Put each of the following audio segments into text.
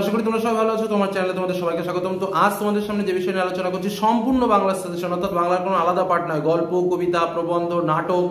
আশা করি তোমরা সবাই ভালো আছো তোমার চ্যানেলে তোমাদের সবাইকে স্বাগতম তো আজ তোমাদের সামনে যে বিষয় নিয়ে আলোচনা করছি সম্পূর্ণ বাংলা সাজেশন অর্থাৎ বাংলার কোনো আলাদা পাঠ নয় গল্প কবিতা প্রবন্ধ নাটক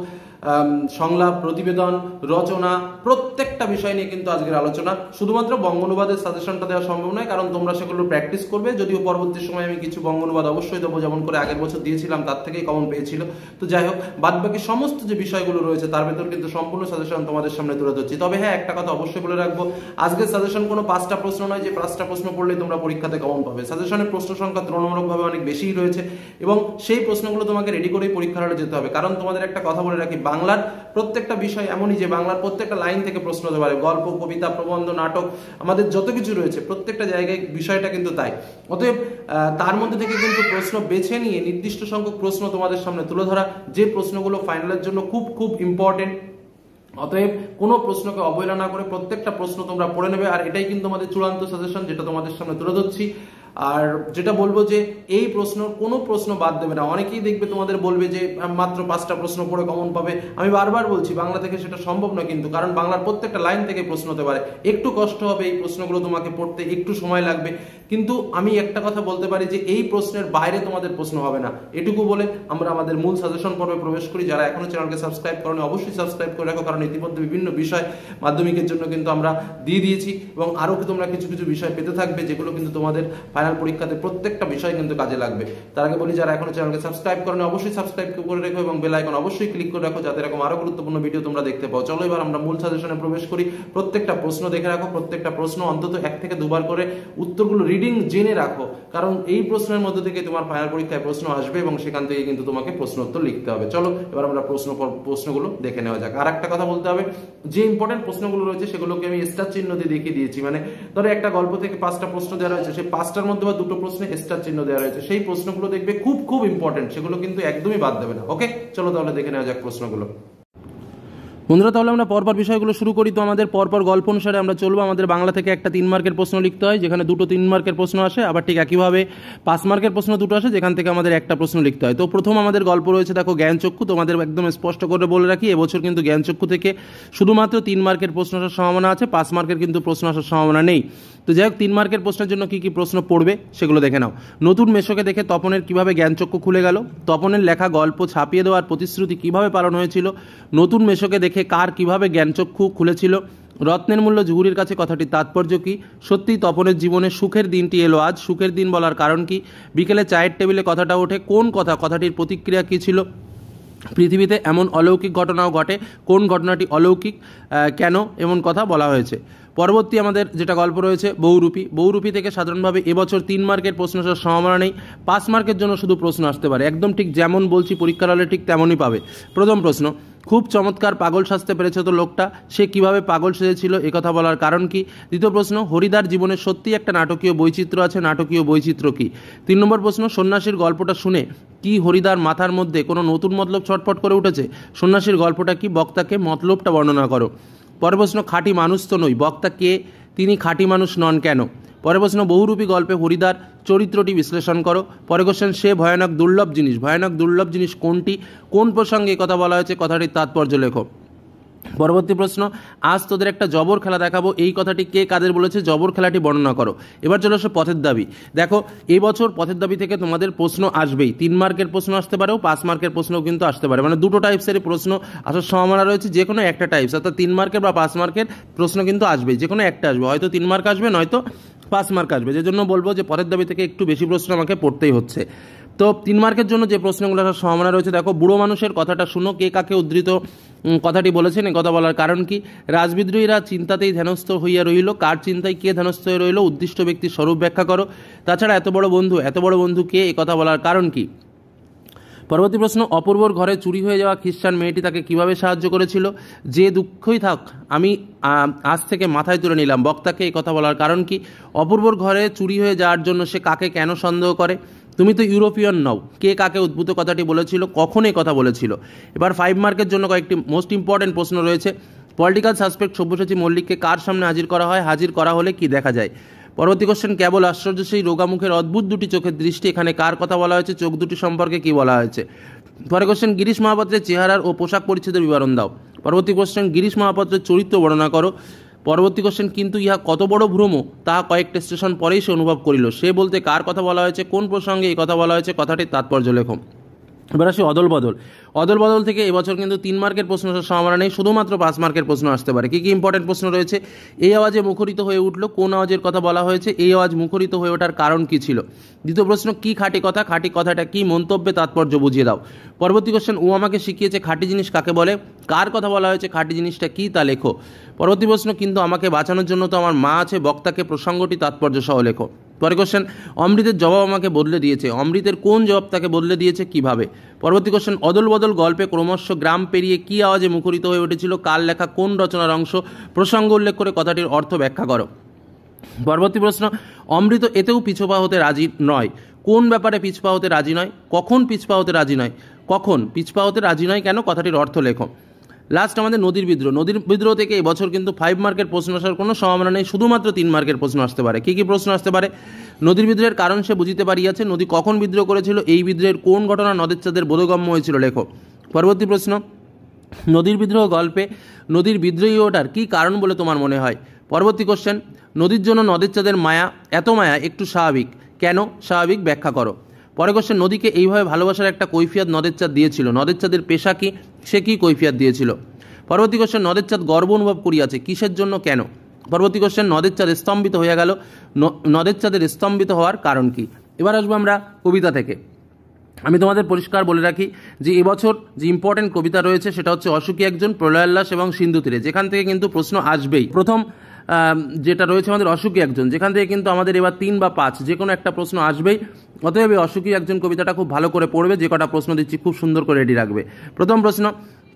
সংলাপ প্রতিবেদন রচনা প্রত্যেকটা বিষয় নিয়ে কিন্তু আজকের আলোচনা শুধুমাত্র বঙ্গনুবাদের সাজেশনটা দেওয়া সম্ভব নয় কারণ তোমরা সেগুলো প্র্যাকটিস করবে যদিও পরবর্তী সময় আমি কিছু বঙ্গনুবাদ অবশ্যই দেবো যেমন করে আগের বছর দিয়েছিলাম তার থেকেই কমন পেয়েছিল তো যাই হোক বাদ বাকি সমস্ত যে বিষয়গুলো রয়েছে তার ভেতর কিন্তু সম্পূর্ণ সাজেশন তোমাদের সামনে তুলে ধরছি তবে হ্যাঁ একটা কথা অবশ্যই বলে রাখবো আজকের সাজেশন কোনো পাঁচটা প্রশ্ন নয় যে পাঁচটা প্রশ্ন পড়লে তোমরা পরীক্ষাতে কমন পাবে সাজেশনের প্রশ্ন সংখ্যা তুলনামূলকভাবে অনেক বেশিই রয়েছে এবং সেই প্রশ্নগুলো তোমাকে রেডি করেই পরীক্ষার হলে যেতে হবে কারণ তোমাদের একটা কথা বলে রাখি বাংলার প্রত্যেকটা বিষয় এমনই যে বাংলার প্রত্যেকটা লাইন লাইন থেকে প্রশ্ন হতে পারে গল্প কবিতা প্রবন্ধ নাটক আমাদের যত কিছু রয়েছে প্রত্যেকটা জায়গায় বিষয়টা কিন্তু তাই অতএব তার মধ্যে থেকে কিন্তু প্রশ্ন বেছে নিয়ে নির্দিষ্ট সংখ্যক প্রশ্ন তোমাদের সামনে তুলে ধরা যে প্রশ্নগুলো ফাইনালের জন্য খুব খুব ইম্পর্টেন্ট অতএব কোনো প্রশ্নকে অবহেলা না করে প্রত্যেকটা প্রশ্ন তোমরা পড়ে নেবে আর এটাই কিন্তু আমাদের চূড়ান্ত সাজেশন যেটা তোমাদের সামনে তুলে ধরছি আর যেটা বলবো যে এই প্রশ্ন কোনো প্রশ্ন বাদ দেবে না অনেকেই দেখবে তোমাদের বলবে যে মাত্র পাঁচটা প্রশ্ন পড়ে কমন পাবে আমি বারবার বলছি বাংলা থেকে সেটা সম্ভব না কিন্তু কারণ বাংলার প্রত্যেকটা লাইন থেকে প্রশ্ন হতে পারে একটু কষ্ট হবে এই প্রশ্নগুলো তোমাকে পড়তে একটু সময় লাগবে কিন্তু আমি একটা কথা বলতে পারি যে এই প্রশ্নের বাইরে তোমাদের প্রশ্ন হবে না এটুকু বলে আমরা আমাদের মূল সাজেশন পর্বে প্রবেশ করি যারা এখনো চ্যানেলকে সাবস্ক্রাইব করেন অবশ্যই সাবস্ক্রাইব করে রাখো কারণ ইতিমধ্যে বিভিন্ন বিষয় মাধ্যমিকের জন্য কিন্তু আমরা দিয়ে দিয়েছি এবং আরও তোমরা কিছু কিছু বিষয় পেতে থাকবে যেগুলো কিন্তু তোমাদের ফাইনাল পরীক্ষাতে প্রত্যেকটা বিষয় কিন্তু কাজে লাগবে তার আগে বলি যারা এখনো চ্যানেলকে সাবস্ক্রাইব করেন অবশ্যই সাবস্ক্রাইব করে রেখো এবং বেল আইকন অবশ্যই ক্লিক করে রাখো যাতে এরকম আরো গুরুত্বপূর্ণ ভিডিও তোমরা দেখতে পাও চলো এবার আমরা মূল সাজেশনে প্রবেশ করি প্রত্যেকটা প্রশ্ন দেখে রাখো প্রত্যেকটা প্রশ্ন অন্তত এক থেকে দুবার করে উত্তরগুলো রিডিং জেনে রাখো কারণ এই প্রশ্নের মধ্যে থেকে তোমার ফাইনাল পরীক্ষায় প্রশ্ন আসবে এবং সেখান থেকে কিন্তু তোমাকে প্রশ্ন উত্তর লিখতে হবে চলো এবার আমরা প্রশ্ন প্রশ্নগুলো দেখে নেওয়া যাক আর একটা কথা বলতে হবে যে ইম্পর্টেন্ট প্রশ্নগুলো রয়েছে সেগুলোকে আমি স্টার চিহ্ন দিয়ে দেখিয়ে দিয়েছি মানে ধরো একটা গল্প থেকে পাঁচটা প্রশ্ন দেওয়া রয়েছে সেই পাঁচটার মধ্যে বা দুটো প্রশ্নে স্টার চিহ্ন দেওয়া রয়েছে সেই প্রশ্নগুলো দেখবে খুব খুব ইম্পর্টেন্ট সেগুলো কিন্তু একদমই বাদ দেবে না ওকে চলো তাহলে দেখে নেওয়া যাক প্রশ্নগুলো বন্ধুরা তাহলে আমরা পরপর বিষয়গুলো শুরু করি তো আমাদের পরপর গল্প অনুসারে আমরা চলবো আমাদের বাংলা থেকে একটা তিন মার্কের প্রশ্ন লিখতে হয় যেখানে দুটো তিন মার্কের প্রশ্ন আসে আবার ঠিক একইভাবে পাঁচ মার্কের প্রশ্ন দুটো আসে যেখান থেকে আমাদের একটা প্রশ্ন লিখতে হয় তো প্রথম আমাদের গল্প রয়েছে দেখো জ্ঞানচক্ষু তোমাদের একদম স্পষ্ট করে বলে রাখি এবছর কিন্তু জ্ঞানচক্ষু থেকে শুধুমাত্র তিন মার্কের প্রশ্ন আসার সম্ভাবনা আছে পাঁচ মার্কের কিন্তু প্রশ্ন আসার সম্ভাবনা নেই তো যাই হোক তিন মার্কের প্রশ্নের জন্য কী কী প্রশ্ন পড়বে সেগুলো দেখে নাও নতুন মেশোকে দেখে তপনের কিভাবে জ্ঞানচক্ষু খুলে গেল তপনের লেখা গল্প ছাপিয়ে দেওয়ার প্রতিশ্রুতি কিভাবে পালন হয়েছিল নতুন মেশোকে দেখে কার কিভাবে জ্ঞানচক্ষু খুলেছিল রত্নের মূল্য জুহুরির কাছে কথাটির তাৎপর্য কী সত্যি তপনের জীবনে সুখের দিনটি এলো আজ সুখের দিন বলার কারণ কি বিকেলে চায়ের টেবিলে কথাটা ওঠে কোন কথা কথাটির প্রতিক্রিয়া কী ছিল পৃথিবীতে এমন অলৌকিক ঘটনাও ঘটে কোন ঘটনাটি অলৌকিক কেন এমন কথা বলা হয়েছে পরবর্তী আমাদের যেটা গল্প রয়েছে বহুরূপী বহুরূপী থেকে সাধারণভাবে এবছর তিন মার্কের প্রশ্ন আসার সম্ভাবনা নেই পাঁচ মার্কের জন্য শুধু প্রশ্ন আসতে পারে একদম ঠিক যেমন বলছি পরীক্ষার হলে ঠিক তেমনই পাবে প্রথম প্রশ্ন খুব চমৎকার পাগল সাজতে পেরেছে তো লোকটা সে কিভাবে পাগল সেজেছিল কথা বলার কারণ কি দ্বিতীয় প্রশ্ন হরিদার জীবনে সত্যি একটা নাটকীয় বৈচিত্র্য আছে নাটকীয় বৈচিত্র্য কি তিন নম্বর প্রশ্ন সন্ন্যাসীর গল্পটা শুনে কি হরিদার মাথার মধ্যে কোনো নতুন মতলব ছটফট করে উঠেছে সন্ন্যাসীর গল্পটা কি বক্তাকে মতলবটা বর্ণনা করো পরের প্রশ্ন খাঁটি মানুষ তো নই বক্তা কে তিনি খাঁটি মানুষ নন কেন পরে প্রশ্ন বহুরূপী গল্পে হরিদার চরিত্রটি বিশ্লেষণ করো পরে কোশ্চেন সে ভয়ানক দুর্লভ জিনিস ভয়ানক দুর্লভ জিনিস কোনটি কোন প্রসঙ্গে কথা বলা হয়েছে কথাটির তাৎপর্য লেখো পরবর্তী প্রশ্ন আজ তোদের একটা জবর খেলা দেখাবো এই কথাটি কে কাদের বলেছে জবর খেলাটি বর্ণনা করো এবার চলে আসো পথের দাবি দেখো এবছর পথের দাবি থেকে তোমাদের প্রশ্ন আসবেই তিন মার্কের প্রশ্ন আসতে পারেও পাঁচ মার্কের প্রশ্নও কিন্তু আসতে পারে মানে দুটো টাইপসেরই প্রশ্ন আসার সম্ভাবনা রয়েছে যে কোনো একটা টাইপস অর্থাৎ তিন মার্কের বা পাঁচ মার্কের প্রশ্ন কিন্তু আসবেই যে কোনো একটা আসবে হয়তো তিন মার্ক আসবে নয়তো পাঁচ মার্ক আসবে যে জন্য বলবো যে পথের দাবি থেকে একটু বেশি প্রশ্ন আমাকে পড়তেই হচ্ছে তো তিন মার্কের জন্য যে প্রশ্নগুলো আসার সম্ভাবনা রয়েছে দেখো বুড়ো মানুষের কথাটা শুনো কে কাকে উদ্ধৃত কথাটি বলেছেন কথা বলার কারণ কি রাজবিদ্রোহীরা চিন্তাতেই ধ্যানস্থ হইয়া রইল কার চিন্তায় কে ধ্যানস্থ হয়ে রইল উদ্দিষ্ট ব্যক্তির স্বরূপ ব্যাখ্যা করো তাছাড়া এত বড় বন্ধু এত বড় বন্ধু কে এ কথা বলার কারণ কি পরবর্তী প্রশ্ন অপূর্বর ঘরে চুরি হয়ে যাওয়া খ্রিস্টান মেয়েটি তাকে কিভাবে সাহায্য করেছিল যে দুঃখই থাক আমি আজ থেকে মাথায় তুলে নিলাম বক্তাকে এই কথা বলার কারণ কি অপূর্বর ঘরে চুরি হয়ে যাওয়ার জন্য সে কাকে কেন সন্দেহ করে তুমি তো ইউরোপিয়ান নও কে কাকে উদ্ভূত কথাটি বলেছিল কখন এই কথা বলেছিল এবার ফাইভ মার্কের জন্য কয়েকটি মোস্ট ইম্পর্ট্যান্ট প্রশ্ন রয়েছে পলিটিক্যাল সাসপেক্ট সব্যসাচী মল্লিককে কার সামনে হাজির করা হয় হাজির করা হলে কি দেখা যায় পরবর্তী কোশ্চেন কেবল আশ্চর্য সেই রোগামুখের অদ্ভুত দুটি চোখের দৃষ্টি এখানে কার কথা বলা হয়েছে চোখ দুটি সম্পর্কে কি বলা হয়েছে পরে কোশ্চেন গিরিশ মহাপাত্রের চেহারার ও পোশাক পরিচ্ছদের বিবরণ দাও পরবর্তী কোশ্চেন গিরিশ মহাপাত্রের চরিত্র বর্ণনা করো পরবর্তী কোশ্চেন কিন্তু ইহা কত বড় ভ্রম তাহা কয়েকটা স্টেশন পরেই সে অনুভব করিল সে বলতে কার কথা বলা হয়েছে কোন প্রসঙ্গে এই কথা বলা হয়েছে কথাটির তাৎপর্য লেখো এবার আসি অদল বদল অদল বদল থেকে এবছর কিন্তু তিন মার্কের প্রশ্ন সম্ভাবনা নেই শুধুমাত্র পাঁচ মার্কের প্রশ্ন আসতে পারে কী কী ইম্পর্টেন্ট প্রশ্ন রয়েছে এই আওয়াজে মুখরিত হয়ে উঠল কোন আওয়াজের কথা বলা হয়েছে এই আওয়াজ মুখরিত হয়ে ওঠার কারণ কী ছিল দ্বিতীয় প্রশ্ন কী খাঁটি কথা খাঁটি কথাটা কী মন্তব্যে তাৎপর্য বুঝিয়ে দাও পরবর্তী কোশ্চেন ও আমাকে শিখিয়েছে খাঁটি জিনিস কাকে বলে কার কথা বলা হয়েছে খাঁটি জিনিসটা কী তা লেখো পরবর্তী প্রশ্ন কিন্তু আমাকে বাঁচানোর জন্য তো আমার মা আছে বক্তাকে প্রসঙ্গটি তাৎপর্য সহ লেখো পরে কোশ্চেন অমৃতের জবাব আমাকে বদলে দিয়েছে অমৃতের কোন জবাব তাকে বদলে দিয়েছে কিভাবে পরবর্তী কোশ্চেন অদল বদল গল্পে ক্রমশ গ্রাম পেরিয়ে কী আওয়াজে মুখরিত হয়ে উঠেছিল কার লেখা কোন রচনার অংশ প্রসঙ্গ উল্লেখ করে কথাটির অর্থ ব্যাখ্যা করো পরবর্তী প্রশ্ন অমৃত এতেও পিছপা হতে রাজি নয় কোন ব্যাপারে পিছপা হতে রাজি নয় কখন পিছপা হতে রাজি নয় কখন পিছপা হতে রাজি নয় কেন কথাটির অর্থ লেখো লাস্ট আমাদের নদীর বিদ্রোহ নদীর বিদ্রোহ থেকে এবছর কিন্তু ফাইভ মার্কের প্রশ্ন আসার কোনো সম্ভাবনা নেই শুধুমাত্র তিন মার্কের প্রশ্ন আসতে পারে কী কী প্রশ্ন আসতে পারে নদীর বিদ্রোহের কারণ সে বুঝিতে পারিয়াছে নদী কখন বিদ্রোহ করেছিল এই বিদ্রোহের কোন ঘটনা নদের চাঁদের বোধগম্য হয়েছিল লেখো পরবর্তী প্রশ্ন নদীর বিদ্রোহ গল্পে নদীর বিদ্রোহী ওটার কী কারণ বলে তোমার মনে হয় পরবর্তী কোশ্চেন নদীর জন্য নদের চাঁদের মায়া এত মায়া একটু স্বাভাবিক কেন স্বাভাবিক ব্যাখ্যা করো পরে কোশ্চেন নদীকে এইভাবে ভালোবাসার একটা কৈফিয়াত নদের চাঁদ দিয়েছিল নদের চাঁদের পেশা কি সে কি কৈফিয়াত দিয়েছিল পরবর্তী কোশ্চেন নদের চাঁদ গর্ব অনুভব করিয়াছে কিসের জন্য কেন পরবর্তী কোশ্চেন নদের চাঁদ স্তম্ভিত হয়ে গেল নদের চাঁদের স্তম্ভিত হওয়ার কারণ কি এবার আসবো আমরা কবিতা থেকে আমি তোমাদের পরিষ্কার বলে রাখি যে এবছর যে ইম্পর্টেন্ট কবিতা রয়েছে সেটা হচ্ছে অসুখী একজন প্রলয়োল্লাস এবং সিন্ধু তীরে যেখান থেকে কিন্তু প্রশ্ন আসবেই প্রথম যেটা রয়েছে আমাদের অসুখী একজন যেখান থেকে কিন্তু আমাদের এবার তিন বা পাঁচ যে কোনো একটা প্রশ্ন আসবেই অতএব অসুখী একজন কবিতাটা খুব ভালো করে পড়বে যে কটা প্রশ্ন দিচ্ছি খুব সুন্দর করে রেডি রাখবে প্রথম প্রশ্ন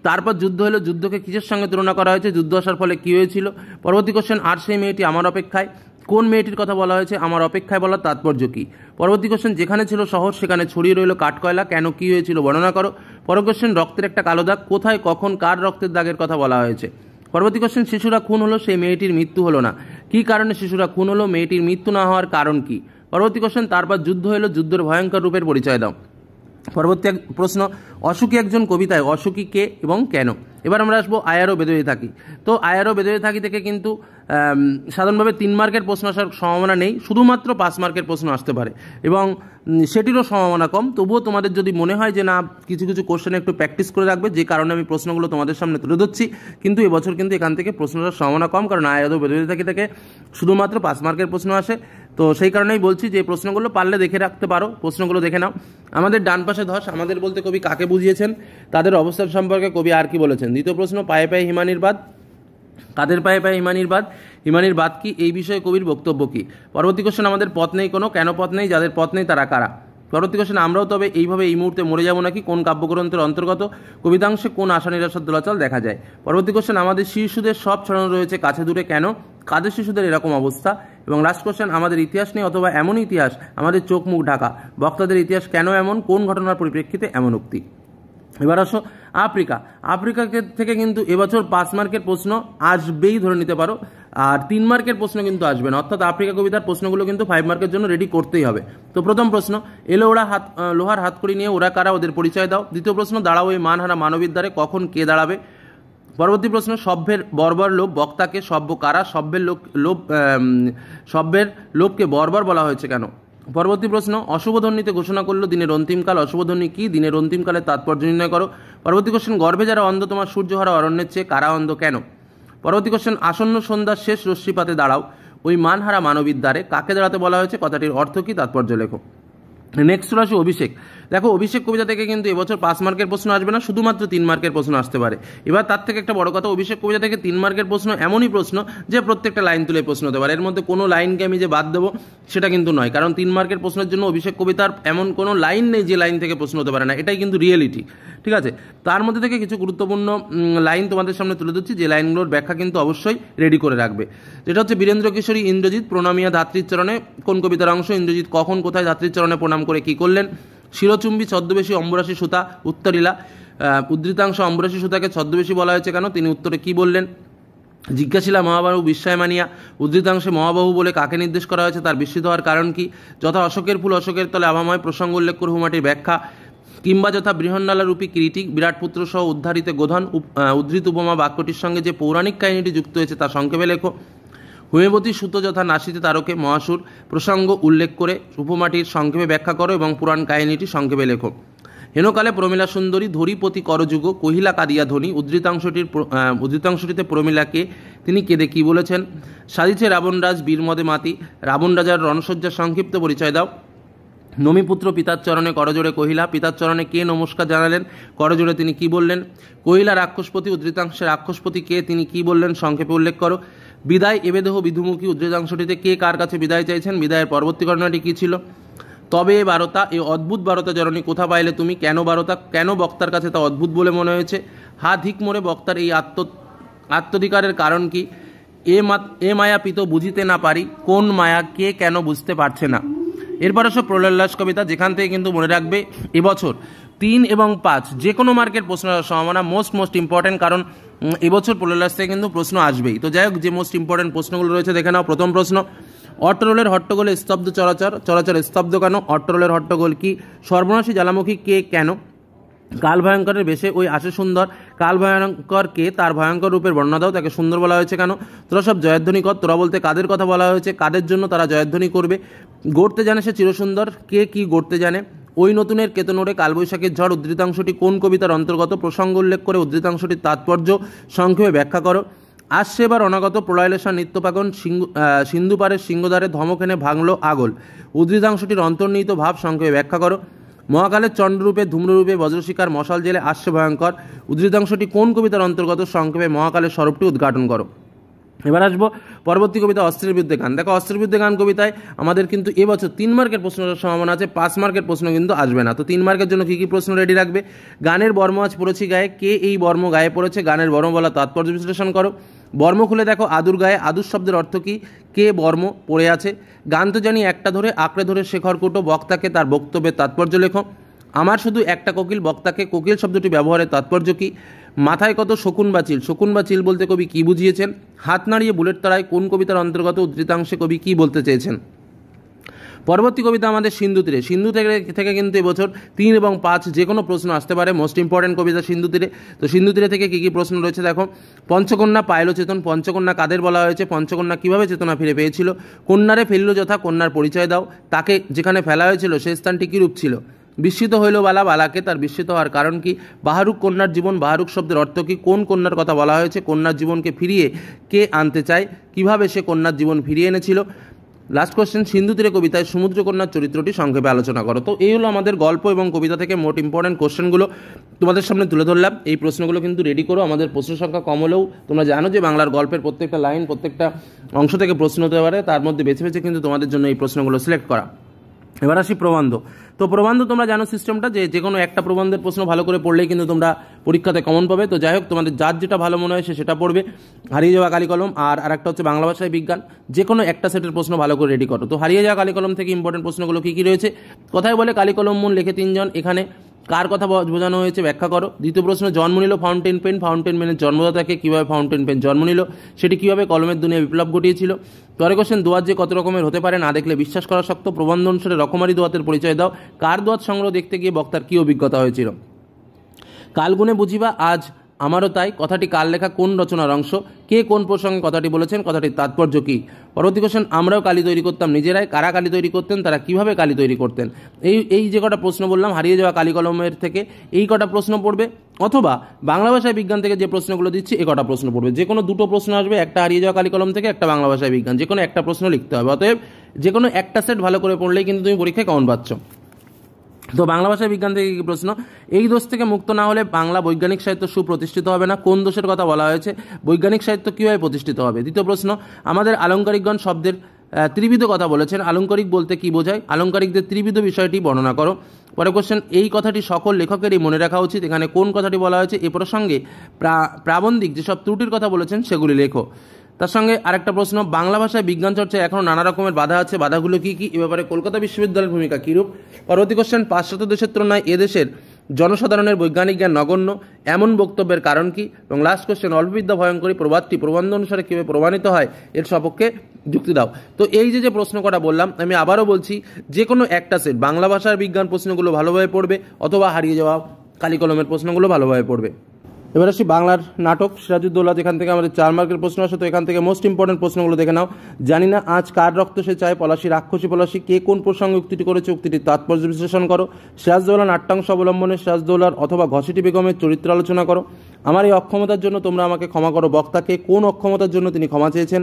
তারপর যুদ্ধ হলো যুদ্ধকে কিসের সঙ্গে তুলনা করা হয়েছে যুদ্ধ আসার ফলে কী হয়েছিল পরবর্তী কোশ্চেন আর সেই মেয়েটি আমার অপেক্ষায় কোন মেয়েটির কথা বলা হয়েছে আমার অপেক্ষায় বলার তাৎপর্য কী পরবর্তী কোশ্চেন যেখানে ছিল শহর সেখানে ছড়িয়ে রইল কাঠকয়লা কেন কী হয়েছিল বর্ণনা করো পরের কোশ্চেন রক্তের একটা কালো দাগ কোথায় কখন কার রক্তের দাগের কথা বলা হয়েছে পরবর্তী কোশ্চেন শিশুরা খুন হলো সেই মেয়েটির মৃত্যু হলো না কী কারণে শিশুরা খুন হলো মেয়েটির মৃত্যু না হওয়ার কারণ কী পরবর্তী কোশ্চেন তারপর যুদ্ধ হলো যুদ্ধের ভয়ঙ্কর রূপের পরিচয় দাও পরবর্তী এক প্রশ্ন অসুখী একজন কবিতায় অসুখী কে এবং কেন এবার আমরা আসবো আয়ারও বেদয়ে থাকি তো আয়ারও বেদয়ে থাকি থেকে কিন্তু সাধারণভাবে তিন মার্কের প্রশ্ন আসার সম্ভাবনা নেই শুধুমাত্র পাঁচ মার্কের প্রশ্ন আসতে পারে এবং সেটিরও সম্ভাবনা কম তবুও তোমাদের যদি মনে হয় যে না কিছু কিছু কোশ্চেনে একটু প্র্যাকটিস করে রাখবে যে কারণে আমি প্রশ্নগুলো তোমাদের সামনে তুলে ধরছি কিন্তু এবছর কিন্তু এখান থেকে প্রশ্নটার সম্ভাবনা কম কারণ আয়াদ বেরোতে থাকি থেকে শুধুমাত্র পাঁচ মার্কের প্রশ্ন আসে তো সেই কারণেই বলছি যে প্রশ্নগুলো পারলে দেখে রাখতে পারো প্রশ্নগুলো দেখে নাও আমাদের ডান পাশে ধস আমাদের বলতে কবি কাকে বুঝিয়েছেন তাদের অবস্থান সম্পর্কে কবি আর কি বলেছেন দ্বিতীয় প্রশ্ন পায়ে পায়ে হিমানির বাদ কাদের পায়ে পায়ে ইমানির বাদ ইমানির বাদ কি এই বিষয়ে কবির বক্তব্য কি পরবর্তী কোশ্চেন আমাদের পথ নেই কোনো কেন পথ নেই যাদের পথ নেই তারা কারা পরবর্তী কোশ্চেন আমরাও তবে এইভাবে এই মুহূর্তে মরে যাবো নাকি কোন কাব্যগ্রন্থের অন্তর্গত কবিতাংশে কোন আশা নিরাশার দোলাচল দেখা যায় পরবর্তী কোশ্চেন আমাদের শিশুদের সব ছড়ানো রয়েছে কাছে দূরে কেন কাদের শিশুদের এরকম অবস্থা এবং লাস্ট কোশ্চেন আমাদের ইতিহাস নেই অথবা এমন ইতিহাস আমাদের চোখ মুখ ঢাকা বক্তাদের ইতিহাস কেন এমন কোন ঘটনার পরিপ্রেক্ষিতে এমন উক্তি এবার আসো আফ্রিকা আফ্রিকা থেকে কিন্তু এবছর পাঁচ মার্কের প্রশ্ন আসবেই ধরে নিতে পারো আর তিন মার্কের প্রশ্ন কিন্তু আসবে না অর্থাৎ আফ্রিকা কবিতার প্রশ্নগুলো কিন্তু ফাইভ মার্কের জন্য রেডি করতেই হবে তো প্রথম প্রশ্ন এলো ওরা হাত লোহার হাতকড়ি নিয়ে ওরা কারা ওদের পরিচয় দাও দ্বিতীয় প্রশ্ন দাঁড়াও এই মানহারা মানবীর দ্বারে কখন কে দাঁড়াবে পরবর্তী প্রশ্ন সভ্যের বর্বর লোভ বক্তাকে সভ্য কারা সভ্যের লোক লোভ সভ্যের লোভকে বর্বর বলা হয়েছে কেন পরবর্তী প্রশ্ন অশুভধর্ণীতে ঘোষণা করলো দিনের অন্তিমকাল অশুভধর্ণী কি দিনের অন্তিমকালে তাৎপর্য নির্ণয় করো পরবর্তী কোশ্চেন গর্ভে যারা অন্ধ তোমার সূর্য হরা অরণ্যের চেয়ে কারা অন্ধ কেন পরবর্তী কোশ্চেন আসন্ন সন্ধ্যার শেষ রশ্মিপাতে দাঁড়াও ওই মানহারা মানবীর দ্বারে কাকে দাঁড়াতে বলা হয়েছে কথাটির অর্থ কী তাৎপর্য লেখো নেক্সট রাশি অভিষেক দেখো অভিষেক কবিতা থেকে কিন্তু এবছর পাঁচ মার্কের প্রশ্ন আসবে না শুধুমাত্র তিন মার্কের প্রশ্ন আসতে পারে এবার তার থেকে একটা বড় কথা অভিষেক কবিতা থেকে তিন মার্কের প্রশ্ন এমনই প্রশ্ন যে প্রত্যেকটা লাইন তুলে প্রশ্ন হতে পারে এর মধ্যে কোনো লাইনকে আমি যে বাদ দেবো সেটা কিন্তু নয় কারণ তিন মার্কের প্রশ্নের জন্য অভিষেক কবিতার এমন কোনো লাইন নেই যে লাইন থেকে প্রশ্ন হতে পারে না এটাই কিন্তু রিয়েলিটি ঠিক আছে তার মধ্যে থেকে কিছু গুরুত্বপূর্ণ লাইন তোমাদের সামনে তুলে ধরছি যে লাইনগুলোর ব্যাখ্যা কিন্তু অবশ্যই রেডি করে রাখবে যেটা হচ্ছে বীরেন্দ্র কিশোরী ইন্দ্রজিৎ প্রণামিয়া ধাত্রীর চরণে কোন কবিতার অংশ ইন্দ্রজিৎ কখন কোথায় ধাত্রীর চরণে প্রণাম করে কি করলেন শিরচুম্বী ছদ্মবেশী অম্বরাশী সুতা উত্তরীলা উদ্ধৃতাংশ অম্বরাশী সুতাকে ছদ্মবেশী বলা হয়েছে কেন তিনি উত্তরে কি বললেন জিজ্ঞাসিলা মহাবাহু বিস্ময় মানিয়া উদ্ধৃতাংশে মহাবাহু বলে কাকে নির্দেশ করা হয়েছে তার বিস্মিত হওয়ার কারণ কি যথা অশোকের ফুল অশোকের তলে আবাময় প্রসঙ্গ উল্লেখ করে হুমাটির ব্যাখ্যা কিংবা যথা বৃহন্নালারূপী কিরিটি বিরাটপুত্র সহ উদ্ধারিত গোধন উদ্ধৃত উপমা বাক্যটির সঙ্গে যে পৌরাণিক কাহিনীটি যুক্ত হয়েছে তা সংক্ষেপে লেখো হুয়েবতী সূত্র যথা নাসিতে তারকে মহাসুর প্রসঙ্গ উল্লেখ করে উপমাটির সংক্ষেপে ব্যাখ্যা করো এবং পুরাণ কাহিনীটি সংক্ষেপে লেখো হেনকালে প্রমীলা সুন্দরী ধরিপতি করযুগ কহিলা কাদিয়া ধ্বনি উদ্ধৃতাংশটির উদ্ধৃতাংশটিতে প্রমীলাকে তিনি কেঁদে কী বলেছেন সাজিছে রাবণরাজ বীরমদে মাতি রাবণ রাজার রণসজ্জা সংক্ষিপ্ত পরিচয় দাও নমিপুত্র পিতার চরণে করজোড়ে কহিলা পিতার চরণে কে নমস্কার জানালেন করজোড়ে তিনি কি বললেন কহিলা রাক্ষসপতি উদ্ধৃতাংশে রাক্ষসপতি কে তিনি কি বললেন সংক্ষেপে উল্লেখ করো বিদায় এবেদেহ বিধুমুখী উদ্রেজাংশটিতে কে কার কাছে বিদায় চাইছেন বিদায়ের পরবর্তী ঘটনাটি কী ছিল তবে এ বারতা এই অদ্ভুত বারতা জননী কোথা পাইলে তুমি কেন বারতা কেন বক্তার কাছে তা অদ্ভুত বলে মনে হয়েছে হা ধিক মোড়ে বক্তার এই আত্ম আত্মধিকারের কারণ কি এ মা এ মায়া পিত বুঝিতে না পারি কোন মায়া কে কেন বুঝতে পারছে না এরপর আসো প্রলয়লাস কবিতা যেখান থেকে কিন্তু মনে রাখবে এবছর তিন এবং পাঁচ যে কোনো মার্কের প্রশ্ন সম্ভাবনা মোস্ট মোস্ট ইম্পর্টেন্ট কারণ এবছর পোলালাস থেকে কিন্তু প্রশ্ন আসবেই তো যাই হোক যে মোস্ট ইম্পর্টেন্ট প্রশ্নগুলো রয়েছে দেখে নাও প্রথম প্রশ্ন অট্টরোলের হট্টগোলে স্তব্ধ চলাচল চরাচর স্তব্ধ কেন অট্টরোলের হট্টগোল কি সর্বনাশী জ্বালামুখী কে কেন কাল ভয়ঙ্করের বেশে ওই আসে সুন্দর কাল ভয়ঙ্করকে তার ভয়ঙ্কর রূপের বর্ণনা দাও তাকে সুন্দর বলা হয়েছে কেন তোরা সব জয়ধ্বনি কর তোরা বলতে কাদের কথা বলা হয়েছে কাদের জন্য তারা জয়ধ্বনি করবে গড়তে জানে সে চিরসুন্দর কে কি গড়তে জানে ওই নতুনের কেতনোরে কালবৈশাখীর ঝড় উদ্ধৃতাংশটি কোন কবিতার অন্তর্গত প্রসঙ্গ উল্লেখ করে উদ্ধৃতাংশটির তাৎপর্য সংক্ষেপে ব্যাখ্যা করো আসছে এবার অনাগত প্রলয়লেশা নিত্যপাগন সিন্ধুপাড়ের সিংহদ্বারে ধমকেনে ভাঙল আগল উদ্ধৃতাংশটির অন্তর্নিহিত ভাব সংক্ষেপে ব্যাখ্যা করো মহাকালের চন্দ্ররূপে ধূম্ররূপে বজ্রশিকার মশাল জেলে আসছে ভয়ঙ্কর উদ্ধৃতাংশটি কোন কবিতার অন্তর্গত সংক্ষেপে মহাকালের স্বরূপটি উদ্ঘাটন করো এবার আসবো পরবর্তী কবিতা অস্ত্রের বিরুদ্ধে গান দেখো অস্ত্রের বিরুদ্ধে গান কবিতায় আমাদের কিন্তু এবছর তিন মার্কের প্রশ্নের সম্ভাবনা আছে পাঁচ মার্কের প্রশ্ন কিন্তু আসবে না তো তিন মার্কের জন্য কী কী প্রশ্ন রেডি রাখবে গানের বর্ম আজ পড়েছি গায়ে কে এই বর্ম গায়ে পড়েছে গানের বর্ম বলা তাৎপর্য বিশ্লেষণ করো বর্ম খুলে দেখো আদুর গায়ে আদুর শব্দের অর্থ কী কে বর্ম পড়ে আছে গান তো জানি একটা ধরে আঁকড়ে ধরে শেখর কুটো বক্তাকে তার বক্তব্যের তাৎপর্য লেখো আমার শুধু একটা কোকিল বক্তাকে কোকিল শব্দটি ব্যবহারের তাৎপর্য কি মাথায় কত শকুন বা চিল শকুন বা চিল বলতে কবি কী বুঝিয়েছেন হাত নাড়িয়ে বুলেট তারায় কোন কবিতার অন্তর্গত উদ্ধৃতাংশে কবি কী বলতে চেয়েছেন পরবর্তী কবিতা আমাদের সিন্ধু তীরে সিন্ধু থেকে থেকে কিন্তু এবছর তিন এবং পাঁচ যে কোনো প্রশ্ন আসতে পারে মোস্ট ইম্পর্ট্যান্ট কবিতা সিন্ধু তীরে তো সিন্ধু তীরে থেকে কী কী প্রশ্ন রয়েছে দেখো পঞ্চকন্যা পাইল চেতন পঞ্চকন্যা কাদের বলা হয়েছে পঞ্চকন্যা কীভাবে চেতনা ফিরে পেয়েছিল কন্যারে ফেললো যথা কন্যার পরিচয় দাও তাকে যেখানে ফেলা হয়েছিল সেই স্থানটি কী রূপ ছিল বিস্মিত হইল বালা বালাকে তার বিস্মিত হওয়ার কারণ কি বাহারুক কন্যার জীবন বাহারুক শব্দের অর্থ কি কোন কন্যার কথা বলা হয়েছে কন্যার জীবনকে ফিরিয়ে কে আনতে চায় কিভাবে সে কন্যার জীবন ফিরিয়ে এনেছিল লাস্ট কোয়েশ্চেন সিন্ধু তীরে কবিতায় সমুদ্রকন্যার চরিত্রটি সংক্ষেপে আলোচনা করো তো এই হলো আমাদের গল্প এবং কবিতা থেকে মোট ইম্পর্টেন্ট কোশ্চেনগুলো তোমাদের সামনে তুলে ধরলাম এই প্রশ্নগুলো কিন্তু রেডি করো আমাদের প্রশ্ন সংখ্যা কম হলেও তোমরা জানো যে বাংলার গল্পের প্রত্যেকটা লাইন প্রত্যেকটা অংশ থেকে প্রশ্ন হতে পারে তার মধ্যে বেছে বেছে কিন্তু তোমাদের জন্য এই প্রশ্নগুলো সিলেক্ট করা এবার আসি প্রবন্ধ তো প্রবন্ধ তোমরা জানো সিস্টেমটা যে যে কোনো একটা প্রবন্ধের প্রশ্ন ভালো করে পড়লেই কিন্তু তোমরা পরীক্ষাতে কমন পাবে তো যাই হোক তোমাদের যার যেটা ভালো মনে হয় সেটা পড়বে হারিয়ে যাওয়া কলম আর আরেকটা হচ্ছে বাংলা ভাষায় বিজ্ঞান যে কোনো একটা সেটের প্রশ্ন ভালো করে রেডি করো তো হারিয়ে যাওয়া কলম থেকে ইম্পর্টেন্ট প্রশ্নগুলো কী কী রয়েছে কথায় বলে কালিকলম মূল লেখে তিনজন এখানে কার কথা বোঝানো হয়েছে ব্যাখ্যা করো দ্বিতীয় প্রশ্ন জন্ম নিল ফাউন্টেন পেন ফাউন্টেন পেনের জন্মদাতাকে কীভাবে ফাউন্টেন পেন জন্ম নিল সেটি কীভাবে কলমের দুনিয়া বিপ্লব ঘটিয়েছিল পরে কোশ্চেন দোয়াত যে কত রকমের হতে পারে না দেখলে বিশ্বাস করা শক্ত প্রবন্ধ অনুসারে রকমারি দোয়াতের পরিচয় দাও কার দোয়াত সংগ্রহ দেখতে গিয়ে বক্তার কী অভিজ্ঞতা হয়েছিল কালগুণে বুঝিবা আজ আমারও তাই কথাটি কার লেখা কোন রচনার অংশ কে কোন প্রসঙ্গে কথাটি বলেছেন কথাটির তাৎপর্য কী পরবর্তী কোশ্চেন আমরাও কালি তৈরি করতাম নিজেরাই কারা কালি তৈরি করতেন তারা কিভাবে কালি তৈরি করতেন এই এই যে কটা প্রশ্ন বললাম হারিয়ে যাওয়া কালি কলমের থেকে এই কটা প্রশ্ন পড়বে অথবা বাংলা ভাষায় বিজ্ঞান থেকে যে প্রশ্নগুলো দিচ্ছি এ কটা প্রশ্ন পড়বে যে কোনো দুটো প্রশ্ন আসবে একটা হারিয়ে যাওয়া কালি কলম থেকে একটা বাংলা ভাষায় বিজ্ঞান যে কোনো একটা প্রশ্ন লিখতে হবে অতএব যে কোনো একটা সেট ভালো করে পড়লেই কিন্তু তুমি পরীক্ষায় কমন পাচ্ছ তো বাংলা ভাষায় বিজ্ঞান থেকে কী প্রশ্ন এই দোষ থেকে মুক্ত না হলে বাংলা বৈজ্ঞানিক সাহিত্য সুপ্রতিষ্ঠিত হবে না কোন দোষের কথা বলা হয়েছে বৈজ্ঞানিক সাহিত্য কীভাবে প্রতিষ্ঠিত হবে দ্বিতীয় প্রশ্ন আমাদের আলঙ্কারিকগণ শব্দের ত্রিবিধ কথা বলেছেন আলঙ্কারিক বলতে কি বোঝায় আলঙ্কারিকদের ত্রিবিধ বিষয়টি বর্ণনা করো পরে কোশ্চেন এই কথাটি সকল লেখকেরই মনে রাখা উচিত এখানে কোন কথাটি বলা হয়েছে এ প্রসঙ্গে প্রাবন্ধিক যেসব ত্রুটির কথা বলেছেন সেগুলি লেখো তার সঙ্গে আরেকটা প্রশ্ন বাংলা ভাষায় বিজ্ঞান চর্চায় এখনও নানা রকমের বাধা আছে বাধাগুলো কী কী এ ব্যাপারে কলকাতা বিশ্ববিদ্যালয়ের ভূমিকা কীরূপ পরবর্তী কোশ্চেন পাশ্চাত্য দেশের তুলনায় এদেশের জনসাধারণের বৈজ্ঞানিক জ্ঞান নগণ্য এমন বক্তব্যের কারণ কি এবং লাস্ট কোশ্চেন অল্পবিদ্যা ভয়ঙ্করী প্রবাদটি প্রবন্ধ অনুসারে কীভাবে প্রমাণিত হয় এর সপক্ষে যুক্তি দাও তো এই যে যে প্রশ্ন করা বললাম আমি আবারও বলছি যে কোনো একটা সেট বাংলা ভাষার বিজ্ঞান প্রশ্নগুলো ভালোভাবে পড়বে অথবা হারিয়ে যাওয়া কালিকলমের কলমের প্রশ্নগুলো ভালোভাবে পড়বে এবার আসি বাংলার নাটক সিরাজুদ্দৌলা যেখান থেকে আমাদের চার মার্কের প্রশ্ন আসে তো এখান থেকে মোস্ট ইম্পর্টেন্ট প্রশ্নগুলো দেখে নাও জানি না আজ কার রক্ত সে চায় পলাশী রাক্ষসী পলাশী কে কোন প্রসঙ্গে উক্তিটি করেছে উক্তিটির তাৎপর্য বিশ্লেষণ করো সিরাজদৌলা নাট্যাংশ অবলম্বনে সিরাজদৌলার অথবা ঘসিটি বেগমের চরিত্র আলোচনা করো আমার এই অক্ষমতার জন্য তোমরা আমাকে ক্ষমা করো বক্তাকে কোন অক্ষমতার জন্য তিনি ক্ষমা চেয়েছেন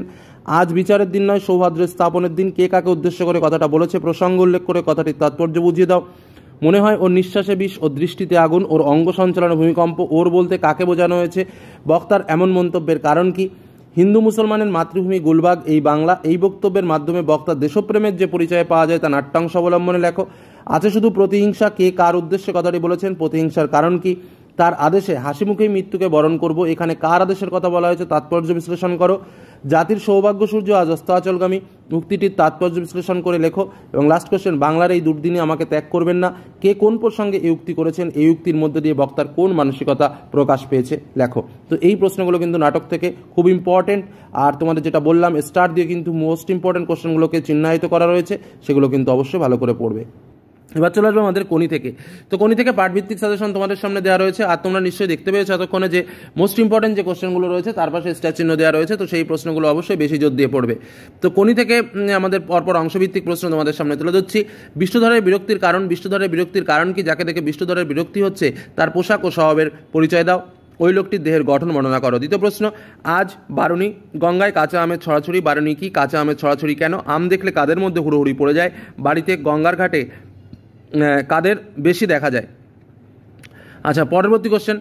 আজ বিচারের দিন নয় সৌহার্দ্য স্থাপনের দিন কে কাকে উদ্দেশ্য করে কথাটা বলেছে প্রসঙ্গ উল্লেখ করে কথাটির তাৎপর্য বুঝিয়ে দাও মনে হয় ওর নিঃশ্বাসে বিষ ও দৃষ্টিতে আগুন ওর অঙ্গ সঞ্চালন ভূমিকম্প ওর বলতে কাকে বোঝানো হয়েছে বক্তার এমন মন্তব্যের কারণ কি হিন্দু মুসলমানের মাতৃভূমি গুলবাগ এই বাংলা এই বক্তব্যের মাধ্যমে বক্তা দেশপ্রেমের যে পরিচয় পাওয়া যায় তা নাট্যাংশ অবলম্বনে লেখো আছে শুধু প্রতিহিংসা কে কার উদ্দেশ্যে কথাটি বলেছেন প্রতিহিংসার কারণ কি তার আদেশে হাসিমুখেই মৃত্যুকে বরণ করব এখানে কার আদেশের কথা বলা হয়েছে তাৎপর্য বিশ্লেষণ করো জাতির সৌভাগ্য সূর্য আজ অস্তাচলগামী উক্তিটির তাৎপর্য বিশ্লেষণ করে লেখো এবং লাস্ট কোশ্চেন বাংলার এই দুর্দিনে আমাকে ত্যাগ করবেন না কে কোন প্রসঙ্গে এই উক্তি করেছেন এই উক্তির মধ্যে দিয়ে বক্তার কোন মানসিকতা প্রকাশ পেয়েছে লেখো তো এই প্রশ্নগুলো কিন্তু নাটক থেকে খুব ইম্পর্টেন্ট আর তোমাদের যেটা বললাম স্টার দিয়ে কিন্তু মোস্ট ইম্পর্টেন্ট কোশ্চেনগুলোকে চিহ্নিত করা রয়েছে সেগুলো কিন্তু অবশ্যই ভালো করে পড়বে এবার চলে আসবো আমাদের কোনি থেকে তো কোনি থেকে পাঠভিত্তিক সাজেশন তোমাদের সামনে দেওয়া রয়েছে আর তোমরা নিশ্চয়ই দেখতে পেয়েছো এতক্ষণে যে মোস্ট ইম্পর্টেন্ট যে কোশ্চেনগুলো রয়েছে তার পাশে স্টার চিহ্ন দেওয়া রয়েছে তো সেই প্রশ্নগুলো অবশ্যই বেশি জোর দিয়ে পড়বে তো কোনি থেকে আমাদের পরপর অংশভিত্তিক প্রশ্ন তোমাদের সামনে তুলে ধরছি বিষ্ণুধরের বিরক্তির কারণ বিষ্ণুধরের বিরক্তির কারণ কি যাকে দেখে বিষ্ণুধরের বিরক্তি হচ্ছে তার পোশাক ও স্বভাবের পরিচয় দাও ওই লোকটির দেহের গঠন বর্ণনা করো দ্বিতীয় প্রশ্ন আজ বারুনি গঙ্গায় কাঁচা আমের ছড়াছড়ি বারুনি কি কাঁচা আমের ছড়াছড়ি কেন আম দেখলে কাদের মধ্যে হুড়োহুড়ি পড়ে যায় বাড়িতে গঙ্গার ঘাটে কাদের বেশি দেখা যায় আচ্ছা পরবর্তী কোশ্চেন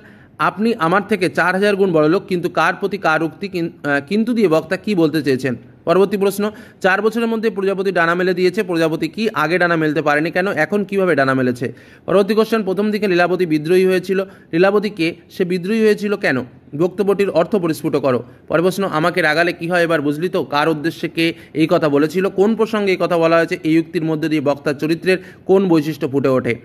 আপনি আমার থেকে চার হাজার গুণ বড় লোক কিন্তু কার প্রতি কার উক্তি কিন্তু দিয়ে বক্তা কি বলতে চেয়েছেন পরবর্তী প্রশ্ন চার বছরের মধ্যে প্রজাপতি ডানা মেলে দিয়েছে প্রজাপতি কি আগে ডানা মেলতে পারেনি কেন এখন কিভাবে ডানা মেলেছে পরবর্তী কোশ্চেন প্রথম দিকে লীলাবতী বিদ্রোহী হয়েছিল লীলাবতী কে সে বিদ্রোহী হয়েছিল কেন বক্তব্যটির অর্থ পরিস্ফুট করো পরে প্রশ্ন আমাকে রাগালে কী হয় এবার বুঝলি তো কার উদ্দেশ্যে কে এই কথা বলেছিল কোন প্রসঙ্গে এই কথা বলা হয়েছে এই উক্তির মধ্যে দিয়ে বক্তার চরিত্রের কোন বৈশিষ্ট্য ফুটে ওঠে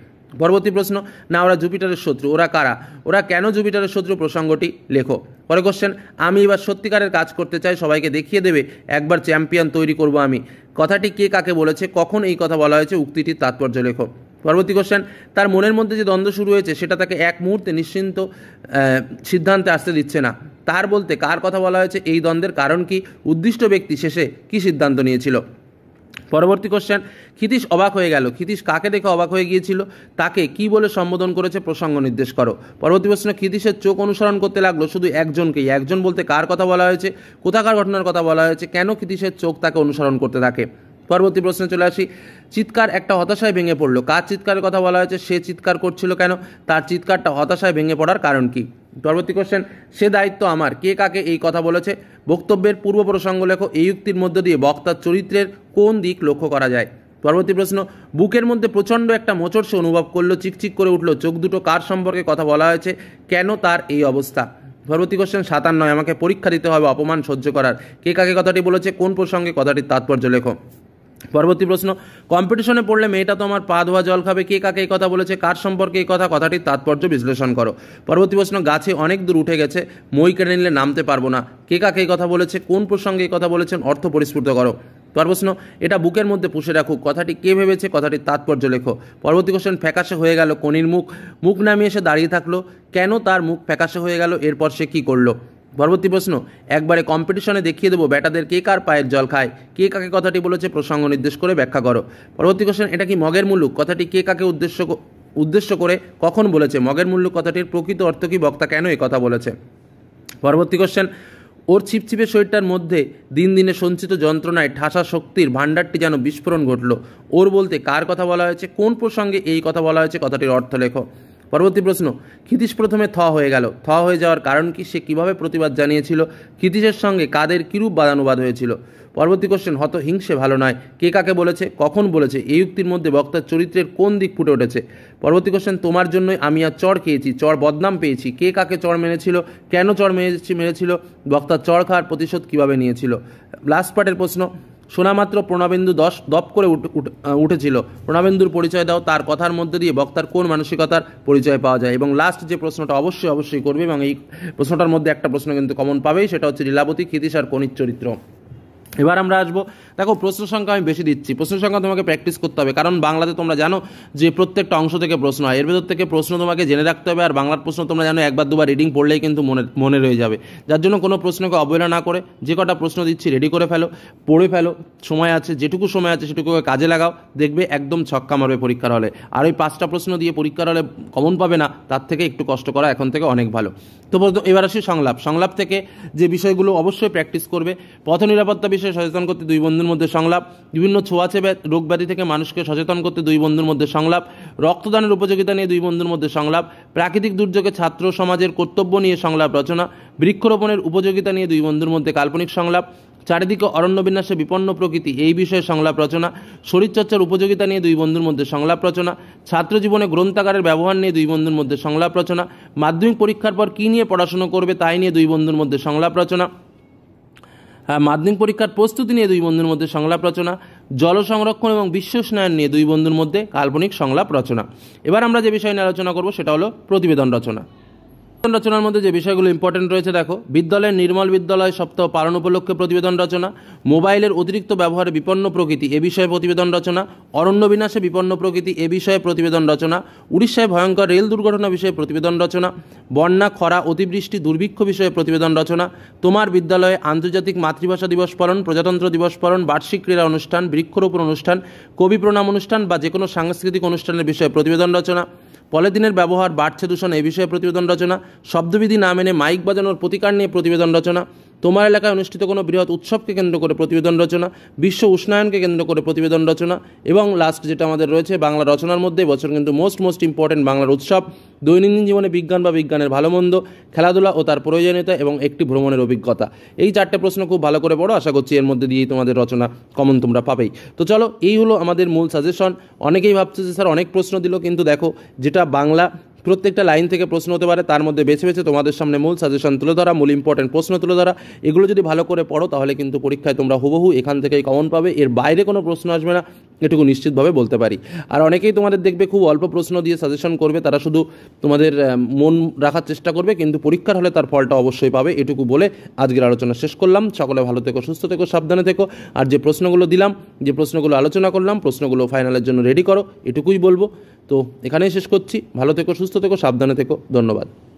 পরবর্তী প্রশ্ন না ওরা জুপিটারের শত্রু ওরা কারা ওরা কেন জুপিটারের শত্রু প্রসঙ্গটি লেখো পরে কোশ্চেন আমি এবার সত্যিকারের কাজ করতে চাই সবাইকে দেখিয়ে দেবে একবার চ্যাম্পিয়ন তৈরি করব আমি কথাটি কে কাকে বলেছে কখন এই কথা বলা হয়েছে উক্তিটির তাৎপর্য লেখো পরবর্তী কোশ্চেন তার মনের মধ্যে যে দ্বন্দ্ব শুরু হয়েছে সেটা তাকে এক মুহূর্তে নিশ্চিন্ত সিদ্ধান্তে আসতে দিচ্ছে না তার বলতে কার কথা বলা হয়েছে এই দ্বন্দ্বের কারণ কি উদ্দিষ্ট ব্যক্তি শেষে কি সিদ্ধান্ত নিয়েছিল পরবর্তী কোশ্চেন ক্ষিতীশ অবাক হয়ে গেল ক্ষিতীশ কাকে দেখে অবাক হয়ে গিয়েছিল তাকে কি বলে সম্বোধন করেছে প্রসঙ্গ নির্দেশ করো পরবর্তী প্রশ্ন ক্ষিতীশের চোখ অনুসরণ করতে লাগলো শুধু একজনকেই একজন বলতে কার কথা বলা হয়েছে কোথাকার ঘটনার কথা বলা হয়েছে কেন ক্ষিতীশের চোখ তাকে অনুসরণ করতে থাকে পরবর্তী প্রশ্নে চলে আসি চিৎকার একটা হতাশায় ভেঙে পড়লো কার চিৎকারের কথা বলা হয়েছে সে চিৎকার করছিল কেন তার চিৎকারটা হতাশায় ভেঙে পড়ার কারণ কি পরবর্তী কোশ্চেন সে দায়িত্ব আমার কে কাকে এই কথা বলেছে বক্তব্যের পূর্ব প্রসঙ্গ লেখো এই উক্তির মধ্য দিয়ে বক্তার চরিত্রের কোন দিক লক্ষ্য করা যায় পরবর্তী প্রশ্ন বুকের মধ্যে প্রচণ্ড একটা মোচড় সে অনুভব করলো চিকচিক করে উঠলো চোখ দুটো কার সম্পর্কে কথা বলা হয়েছে কেন তার এই অবস্থা পরবর্তী কোশ্চেন নয় আমাকে পরীক্ষা দিতে হবে অপমান সহ্য করার কে কাকে কথাটি বলেছে কোন প্রসঙ্গে কথাটির তাৎপর্য লেখো পরবর্তী প্রশ্ন কম্পিটিশনে পড়লে মেয়েটা তো আমার পা ধোয়া জল খাবে কে কাকে এই কথা বলেছে কার সম্পর্কে এই কথা কথাটির তাৎপর্য বিশ্লেষণ করো পরবর্তী প্রশ্ন গাছে অনেক দূর উঠে গেছে মই কেড়ে নিলে নামতে পারবো না কে কাকে এই কথা বলেছে কোন প্রসঙ্গে এই কথা বলেছেন অর্থ পরিস্ফুট করো প্রশ্ন এটা বুকের মধ্যে পুষে রাখুক কথাটি কে ভেবেছে কথাটির তাৎপর্য লেখো পরবর্তী কোশ্চেন ফ্যাকাশে হয়ে গেল কনির মুখ মুখ নামিয়ে এসে দাঁড়িয়ে থাকলো কেন তার মুখ ফ্যাকাশে হয়ে গেল এরপর সে কী করলো পরবর্তী প্রশ্ন একবারে কম্পিটিশনে দেখিয়ে দেবো ব্যাটাদের কে কার পায়ের জল খায় কে কাকে কথাটি বলেছে প্রসঙ্গ নির্দেশ করে ব্যাখ্যা করো পরবর্তী কোশ্চেন এটা কি মগের মূল্যুক কথাটি কে কাকে উদ্দেশ্য উদ্দেশ্য করে কখন বলেছে মগের মূল্যুক কথাটির প্রকৃত অর্থ কি বক্তা কেন এ কথা বলেছে পরবর্তী কোশ্চেন ওর ছিপছিপে শরীরটার মধ্যে দিন দিনে সঞ্চিত যন্ত্রণায় ঠাসা শক্তির ভাণ্ডারটি যেন বিস্ফোরণ ঘটল ওর বলতে কার কথা বলা হয়েছে কোন প্রসঙ্গে এই কথা বলা হয়েছে কথাটির অর্থ লেখো পরবর্তী প্রশ্ন ক্ষিতিশ প্রথমে থ হয়ে গেল থ হয়ে যাওয়ার কারণ কি সে কিভাবে প্রতিবাদ জানিয়েছিল ক্ষিতিশের সঙ্গে কাদের কিরূপ বাদানুবাদ হয়েছিল পরবর্তী কোশ্চেন হত হিংসে ভালো নয় কে কাকে বলেছে কখন বলেছে এই উক্তির মধ্যে বক্তার চরিত্রের কোন দিক ফুটে উঠেছে পরবর্তী কোশ্চেন তোমার জন্যই আমি আর চর খেয়েছি চর বদনাম পেয়েছি কে কাকে চর মেরেছিল কেন চর মেরেছি মেরেছিল বক্তার চর খাওয়ার প্রতিশোধ কীভাবে নিয়েছিল লাস্ট পার্টের প্রশ্ন শোনামাত্র প্রণবেন্দু দশ দপ করে উঠেছিল প্রণবেন্দুর পরিচয় দাও তার কথার মধ্যে দিয়ে বক্তার কোন মানসিকতার পরিচয় পাওয়া যায় এবং লাস্ট যে প্রশ্নটা অবশ্যই অবশ্যই করবে এবং এই প্রশ্নটার মধ্যে একটা প্রশ্ন কিন্তু কমন পাবেই সেটা হচ্ছে লীলাবতী ক্ষিতিশ আর কণির চরিত্র এবার আমরা আসবো দেখো প্রশ্ন সংখ্যা আমি বেশি দিচ্ছি প্রশ্ন সংখ্যা তোমাকে প্র্যাকটিস করতে হবে কারণ বাংলাতে তোমরা জানো যে প্রত্যেকটা অংশ থেকে প্রশ্ন হয় এর ভেতর থেকে প্রশ্ন তোমাকে জেনে রাখতে হবে আর বাংলার প্রশ্ন তোমরা জানো একবার দুবার রিডিং পড়লেই কিন্তু মনে মনে রয়ে যাবে যার জন্য কোনো প্রশ্নকে অবহেলা না করে যে কটা প্রশ্ন দিচ্ছি রেডি করে ফেলো পড়ে ফেলো সময় আছে যেটুকু সময় আছে সেটুকুকে কাজে লাগাও দেখবে একদম ছক্কা মারবে পরীক্ষার হলে আর ওই পাঁচটা প্রশ্ন দিয়ে পরীক্ষার হলে কমন পাবে না তার থেকে একটু কষ্ট করা এখন থেকে অনেক ভালো তো এবার আসি সংলাপ সংলাপ থেকে যে বিষয়গুলো অবশ্যই প্র্যাকটিস করবে পথ নিরাপত্তা বিষয়ে সচেতন করতে দুই বন্ধুর মধ্যে সংলাপ বিভিন্ন ছোঁয়াচে রোগ ব্যাধি থেকে মানুষকে সচেতন করতে দুই বন্ধুর মধ্যে সংলাপ রক্তদানের উপযোগিতা নিয়ে দুই বন্ধুর মধ্যে সংলাপ প্রাকৃতিক দুর্যোগে ছাত্র সমাজের কর্তব্য নিয়ে সংলাপ রচনা বৃক্ষরোপণের উপযোগিতা নিয়ে দুই বন্ধুর মধ্যে কাল্পনিক সংলাপ চারিদিকে অরণ্য বিন্যাসে বিপন্ন প্রকৃতি এই বিষয়ে সংলাপ রচনা শরীরচর্চার উপযোগিতা নিয়ে দুই বন্ধুর মধ্যে সংলাপ রচনা ছাত্র জীবনে গ্রন্থাগারের ব্যবহার নিয়ে দুই বন্ধুর মধ্যে সংলাপ রচনা মাধ্যমিক পরীক্ষার পর কী নিয়ে পড়াশুনো করবে তাই নিয়ে দুই বন্ধুর মধ্যে সংলাপ রচনা মাধ্যমিক পরীক্ষার প্রস্তুতি নিয়ে দুই বন্ধুর মধ্যে সংলাপ রচনা জল সংরক্ষণ এবং বিশ্ব উষ্ণায়ন নিয়ে দুই বন্ধুর মধ্যে কাল্পনিক সংলাপ রচনা এবার আমরা যে বিষয় নিয়ে আলোচনা করব সেটা হলো প্রতিবেদন রচনা রচনার মধ্যে যে বিষয়গুলো ইম্পর্টেন্ট রয়েছে দেখো বিদ্যালয়ের নির্মল বিদ্যালয় সপ্তাহ পালন উপলক্ষে প্রতিবেদন রচনা মোবাইলের অতিরিক্ত ব্যবহারে বিপন্ন প্রকৃতি এ বিষয়ে প্রতিবেদন রচনা অরণ্য বিনাশে বিপন্ন প্রকৃতি এ বিষয়ে প্রতিবেদন রচনা উড়িষ্যায় ভয়ঙ্কর রেল দুর্ঘটনা বিষয়ে প্রতিবেদন রচনা বন্যা খরা অতিবৃষ্টি দুর্ভিক্ষ বিষয়ে প্রতিবেদন রচনা তোমার বিদ্যালয়ে আন্তর্জাতিক মাতৃভাষা দিবস পালন প্রজাতন্ত্র দিবস পালন বার্ষিক ক্রীড়া অনুষ্ঠান বৃক্ষরোপণ অনুষ্ঠান কবি প্রণাম অনুষ্ঠান বা যে কোনো সাংস্কৃতিক অনুষ্ঠানের বিষয়ে প্রতিবেদন রচনা পলিথিনের ব্যবহার বাড়ছে দূষণ এ বিষয়ে প্রতিবেদন রচনা শব্দবিধি না মেনে মাইক বাজানোর প্রতিকার নিয়ে প্রতিবেদন রচনা তোমার এলাকায় অনুষ্ঠিত কোনো বৃহৎ উৎসবকে কেন্দ্র করে প্রতিবেদন রচনা বিশ্ব উষ্ণায়নকে কেন্দ্র করে প্রতিবেদন রচনা এবং লাস্ট যেটা আমাদের রয়েছে বাংলা রচনার মধ্যে বছর কিন্তু মোস্ট মোস্ট ইম্পর্টেন্ট বাংলার উৎসব দৈনন্দিন জীবনে বিজ্ঞান বা বিজ্ঞানের ভালো মন্দ খেলাধুলা ও তার প্রয়োজনীয়তা এবং একটি ভ্রমণের অভিজ্ঞতা এই চারটে প্রশ্ন খুব ভালো করে পড়ো আশা করছি এর মধ্যে দিয়েই তোমাদের রচনা কমন তোমরা পাবেই তো চলো এই হলো আমাদের মূল সাজেশন অনেকেই ভাবছে যে স্যার অনেক প্রশ্ন দিল কিন্তু দেখো যেটা বাংলা প্রত্যেকটা লাইন থেকে প্রশ্ন হতে পারে তার মধ্যে বেছে বেছে তোমাদের সামনে মূল সাজেশন তুলে ধরা মূল ইম্পর্টেন্ট প্রশ্ন তুলে ধরা এগুলো যদি ভালো করে পড়ো তাহলে কিন্তু পরীক্ষায় তোমরা হুবহু এখান থেকেই কমন পাবে এর বাইরে কোনো প্রশ্ন আসবে না এটুকু নিশ্চিতভাবে বলতে পারি আর অনেকেই তোমাদের দেখবে খুব অল্প প্রশ্ন দিয়ে সাজেশন করবে তারা শুধু তোমাদের মন রাখার চেষ্টা করবে কিন্তু পরীক্ষার হলে তার ফলটা অবশ্যই পাবে এটুকু বলে আজকের আলোচনা শেষ করলাম সকলে ভালো থেকো সুস্থ থেকো সাবধানে থেকো আর যে প্রশ্নগুলো দিলাম যে প্রশ্নগুলো আলোচনা করলাম প্রশ্নগুলো ফাইনালের জন্য রেডি করো এটুকুই বলবো তো এখানেই শেষ করছি ভালো থেকো সুস্থ থেকো সাবধানে থেকো ধন্যবাদ